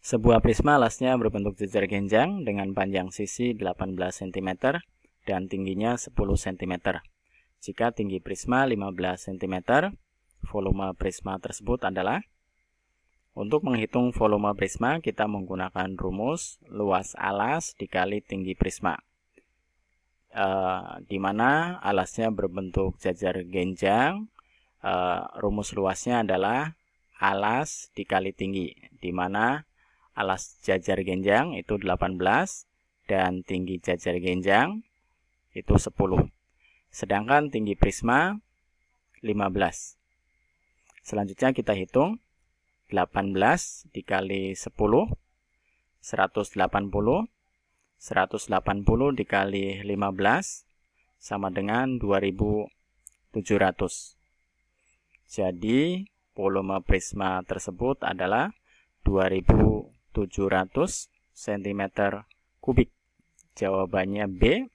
Sebuah prisma alasnya berbentuk jejer genjang dengan panjang sisi 18 cm dan tingginya 10 cm. Jika tinggi prisma 15 cm, volume prisma tersebut adalah untuk menghitung volume prisma, kita menggunakan rumus luas alas dikali tinggi prisma. E, di mana alasnya berbentuk jajar genjang, e, rumus luasnya adalah alas dikali tinggi, di mana alas jajar genjang itu 18 dan tinggi jajar genjang itu 10. Sedangkan tinggi prisma 15. Selanjutnya kita hitung 18 dikali 10 180 180 dikali 15 sama dengan 2700. Jadi volume prisma tersebut adalah 2700. 700 cm kubik. Jawabannya B